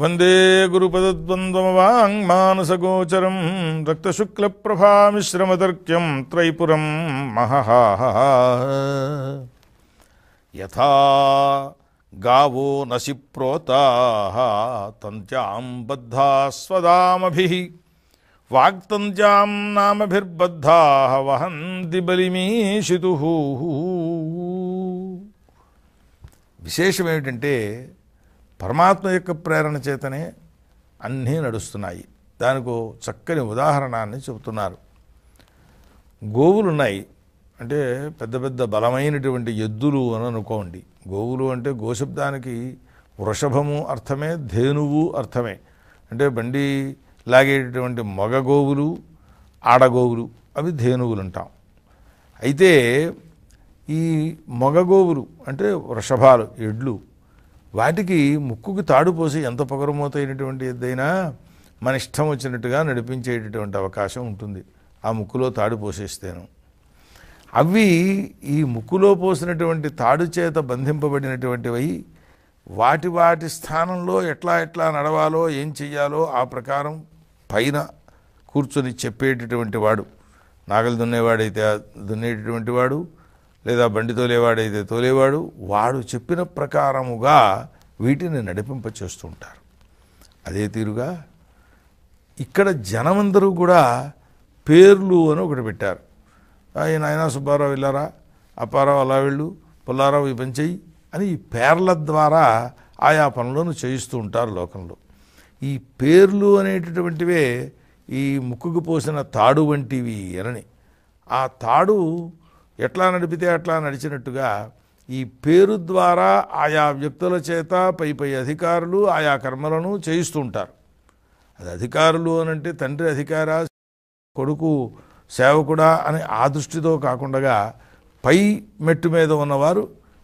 వందే గురుపదద్వంద్వమవాంగ్మానసగోచరం రక్తశుక్లప్రభామిశ్రమతర్క్యం త్రైపురం మహహ యథా గావో నశిప్రోతా తంత్యాం బద్ధా స్వదామభి వాక్తంత్యాం నామభిర్బద్ధా వహంతి బలిమీషితు విశేషం ఏమిటంటే పరమాత్మ యొక్క ప్రేరణ చేతనే అన్నీ నడుస్తున్నాయి దానికి చక్కని ఉదాహరణాన్ని చెబుతున్నారు గోవులు ఉన్నాయి అంటే పెద్ద పెద్ద బలమైనటువంటి ఎద్దులు అని అనుకోండి గోవులు అంటే గోశబ్దానికి వృషభము అర్థమే ధేనువు అర్థమే అంటే బండి లాగేటటువంటి మగ గోవులు ఆడగోవులు అవి ధేనువులు అంటాం అయితే ఈ మగ గోవులు అంటే వృషభాలు ఎడ్లు వాటికి ముక్కుకి తాడు పోసి ఎంత పొగరమవుతాయినటువంటి ఏదైనా మన ఇష్టం వచ్చినట్టుగా నడిపించేటటువంటి అవకాశం ఉంటుంది ఆ ముక్కులో తాడు పోసేస్తాను అవి ఈ ముక్కులో పోసినటువంటి తాడు చేత బంధింపబడినటువంటివి వాటి వాటి స్థానంలో ఎట్లా ఎట్లా నడవాలో ఏం చెయ్యాలో ఆ ప్రకారం పైన కూర్చొని చెప్పేటటువంటి వాడు నాగలు దున్నేవాడైతే దున్నేటటువంటి వాడు లేదా బండి తోలేవాడైతే తోలేవాడు వాడు చెప్పిన ప్రకారముగా వీటిని నడిపింప చేస్తుంటారు అదే తీరుగా ఇక్కడ జనమందరూ కూడా పేర్లు అని ఒకటి పెట్టారు ఈ నాయన సుబ్బారావు ఇల్లారా అప్పారావు అలా వెళ్ళు పుల్లారావు ఈ పని చెయ్యి అని ఈ పేర్ల ద్వారా ఆయా పనులను చేయిస్తూ ఉంటారు లోకంలో ఈ పేర్లు అనేటటువంటివే ఈ ముక్కుకు పోసిన తాడు వంటివి అనని ఆ తాడు ఎట్లా నడిపితే అట్లా నడిచినట్టుగా ఈ పేరు ద్వారా ఆయా వ్యక్తుల చేత పై పై అధికారులు ఆయా కర్మలను చేయిస్తూ ఉంటారు అది అధికారులు అనంటే తండ్రి అధికార కొడుకు సేవకుడా అని ఆ దృష్టితో కాకుండా పై మెట్టు మీద ఉన్నవారు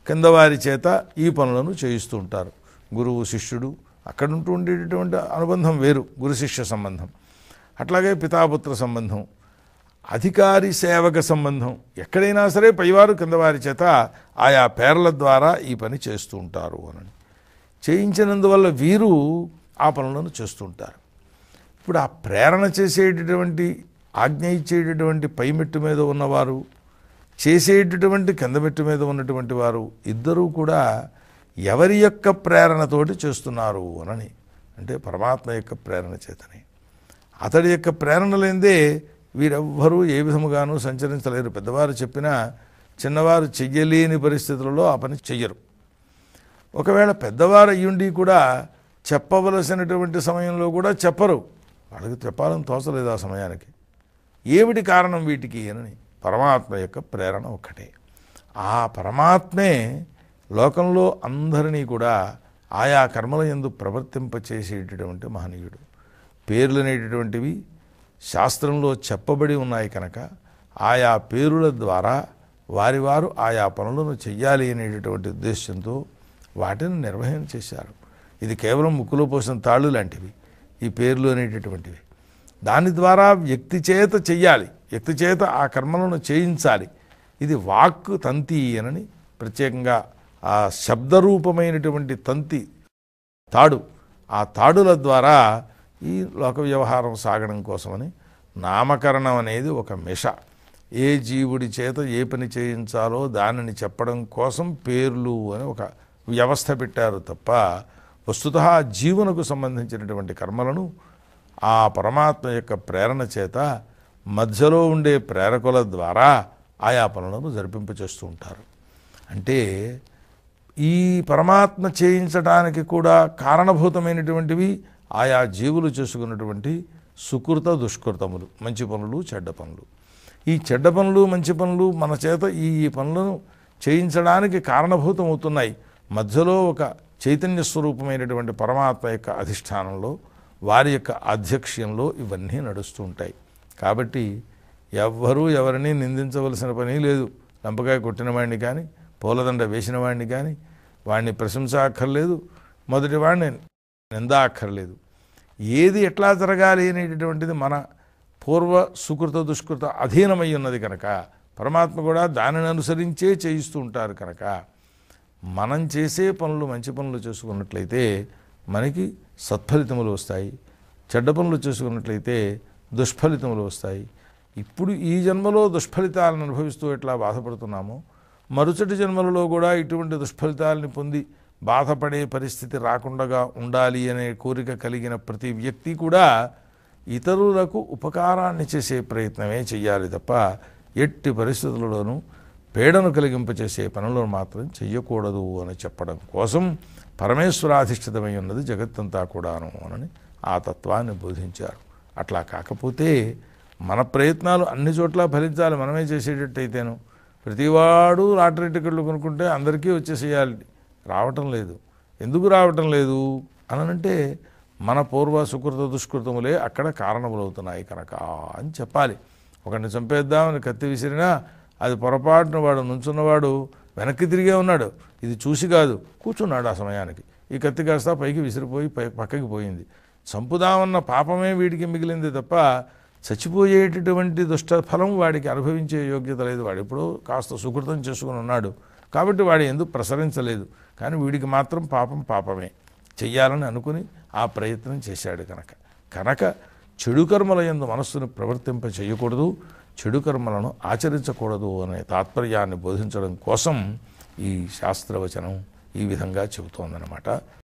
కింద వారి చేత ఈ పనులను చేయిస్తూ ఉంటారు గురువు శిష్యుడు అక్కడ ఉంటూ ఉండేటటువంటి అనుబంధం వేరు గురు శిష్య సంబంధం అట్లాగే పితాపుత్ర సంబంధం అధికారి సేవక సంబంధం ఎక్కడైనా సరే పైవారు కిందవారి చేత ఆయా పేర్ల ద్వారా ఈ పని చేస్తూ ఉంటారు అని చేయించినందువల్ల వీరు ఆ పనులను చేస్తుంటారు ఇప్పుడు ఆ ప్రేరణ చేసేటటువంటి ఆజ్ఞ ఇచ్చేటటువంటి పైమెట్టు మీద ఉన్నవారు చేసేటటువంటి కిందమెట్టు మీద ఉన్నటువంటి వారు ఇద్దరూ కూడా ఎవరి యొక్క ప్రేరణతోటి చేస్తున్నారు అనని అంటే పరమాత్మ యొక్క ప్రేరణ చేతని అతడి యొక్క ప్రేరణ లేదే వీరెవ్వరూ ఏ విధముగానూ సంచరించలేరు పెద్దవారు చెప్పినా చిన్నవారు చెయ్యలేని పరిస్థితులలో ఆ పని చెయ్యరు ఒకవేళ పెద్దవారు అయ్యుండి కూడా చెప్పవలసినటువంటి సమయంలో కూడా చెప్పరు వాళ్ళకి చెప్పాలని తోచలేదు ఆ సమయానికి ఏమిటి కారణం వీటికి అని పరమాత్మ యొక్క ప్రేరణ ఒక్కటే ఆ పరమాత్మే లోకంలో అందరినీ కూడా ఆయా కర్మల ఎందు ప్రవర్తింపచేసేటటువంటి మహనీయుడు పేర్లు అనేటటువంటివి శాస్త్రంలో చెప్పబడి ఉన్నాయి కనుక ఆయా పేరుల ద్వారా వారి వారు ఆయా పనులను చెయ్యాలి అనేటటువంటి ఉద్దేశంతో వాటిని నిర్వహణ చేశారు ఇది కేవలం ముక్కులో పోసిన తాళ్ళు లాంటివి ఈ పేర్లు అనేటటువంటివి దాని ద్వారా వ్యక్తి చేత చెయ్యాలి వ్యక్తి చేత ఆ కర్మలను చేయించాలి ఇది వాక్ తంతి అనని ప్రత్యేకంగా ఆ శబ్దరూపమైనటువంటి తంతి తాడు ఆ తాడుల ద్వారా ఈ లోక వ్యవహారం సాగడం కోసమని నామకరణం అనేది ఒక మిష ఏ జీవుడి చేత ఏ పని చేయించాలో దానిని చెప్పడం కోసం పేర్లు అని ఒక వ్యవస్థ పెట్టారు తప్ప వస్తుత జీవునకు సంబంధించినటువంటి కర్మలను ఆ పరమాత్మ యొక్క ప్రేరణ చేత మధ్యలో ఉండే ప్రేరకుల ద్వారా ఆయా పనులను జరిపింపచేస్తూ ఉంటారు అంటే ఈ పరమాత్మ చేయించడానికి కూడా కారణభూతమైనటువంటివి ఆయా జీవులు చేసుకున్నటువంటి సుకృత దుష్కృతములు మంచి పనులు చెడ్డ పనులు ఈ చెడ్డ పనులు మంచి పనులు మన చేత ఈ ఈ పనులను చేయించడానికి కారణభూతం అవుతున్నాయి మధ్యలో ఒక చైతన్య స్వరూపమైనటువంటి పరమాత్మ యొక్క అధిష్టానంలో వారి యొక్క ఆధ్యక్ష్యంలో ఇవన్నీ నడుస్తూ ఉంటాయి కాబట్టి ఎవ్వరూ ఎవరిని నిందించవలసిన పని లేదు లంపకాయ కొట్టిన వాడిని కానీ పూలదండ వేసిన వాడిని కానీ వాడిని ప్రశంస అక్కర్లేదు మొదటి వాడిని నిందా అక్కర్లేదు ఏది ఎట్లా జరగాలి అనేటటువంటిది మన పూర్వ సుకృత దుష్కృత అధీనమై ఉన్నది కనుక పరమాత్మ కూడా దానిని అనుసరించే చేయిస్తూ ఉంటారు కనుక మనం చేసే పనులు మంచి పనులు చేసుకున్నట్లయితే మనకి సత్ఫలితములు వస్తాయి చెడ్డ పనులు చేసుకున్నట్లయితే దుష్ఫలితములు వస్తాయి ఇప్పుడు ఈ జన్మలో దుష్ఫలితాలను అనుభవిస్తూ ఎట్లా బాధపడుతున్నామో మరుసటి జన్మలలో కూడా ఇటువంటి దుష్ఫలితాలని పొంది బాధపడే పరిస్థితి రాకుండా ఉండాలి అనే కోరిక కలిగిన ప్రతి వ్యక్తి కూడా ఇతరులకు ఉపకారాన్ని చేసే ప్రయత్నమే చేయాలి తప్ప ఎట్టి పరిస్థితులలోనూ పేడను కలిగింపచేసే పనులను మాత్రం చెయ్యకూడదు అని చెప్పడం కోసం పరమేశ్వరాధిష్ఠితమై ఉన్నది జగత్తంతా కూడాను అని ఆ తత్వాన్ని బోధించారు అట్లా కాకపోతే మన ప్రయత్నాలు అన్ని చోట్ల ఫలించాలి మనమే చేసేటట్టయితేను ప్రతివాడు లాటరీ టికెట్లు కొనుక్కుంటే అందరికీ వచ్చేసేయాలి రావటం లేదు ఎందుకు రావటం లేదు అంటే మన పూర్వ సుకృత దుష్కృతములే అక్కడ కారణములవుతున్నాయి కనుక అని చెప్పాలి ఒకరిని చంపేద్దామని కత్తి విసిరినా అది పొరపాటున వాడు నుంచున్నవాడు వెనక్కి తిరిగే ఉన్నాడు ఇది చూసి కాదు కూర్చున్నాడు ఆ సమయానికి ఈ కత్తి కాస్త పైకి విసిరిపోయి పక్కకి పోయింది చంపుదామన్న పాపమే వీడికి మిగిలింది తప్ప చచ్చిపోయేటటువంటి దుష్టఫలం వాడికి అనుభవించే యోగ్యత లేదు వాడు ఎప్పుడూ కాస్త సుకృతం చేసుకుని ఉన్నాడు కాబట్టి వాడు ఎందుకు ప్రసరించలేదు కానీ వీడికి మాత్రం పాపం పాపమే చెయ్యాలని అనుకుని ఆ ప్రయత్నం చేశాడు కనుక కనుక చెడు కర్మల ఎందు మనస్సును ప్రవర్తింప చేయకూడదు చెడు కర్మలను ఆచరించకూడదు అనే తాత్పర్యాన్ని బోధించడం కోసం ఈ శాస్త్రవచనం ఈ విధంగా చెబుతోందనమాట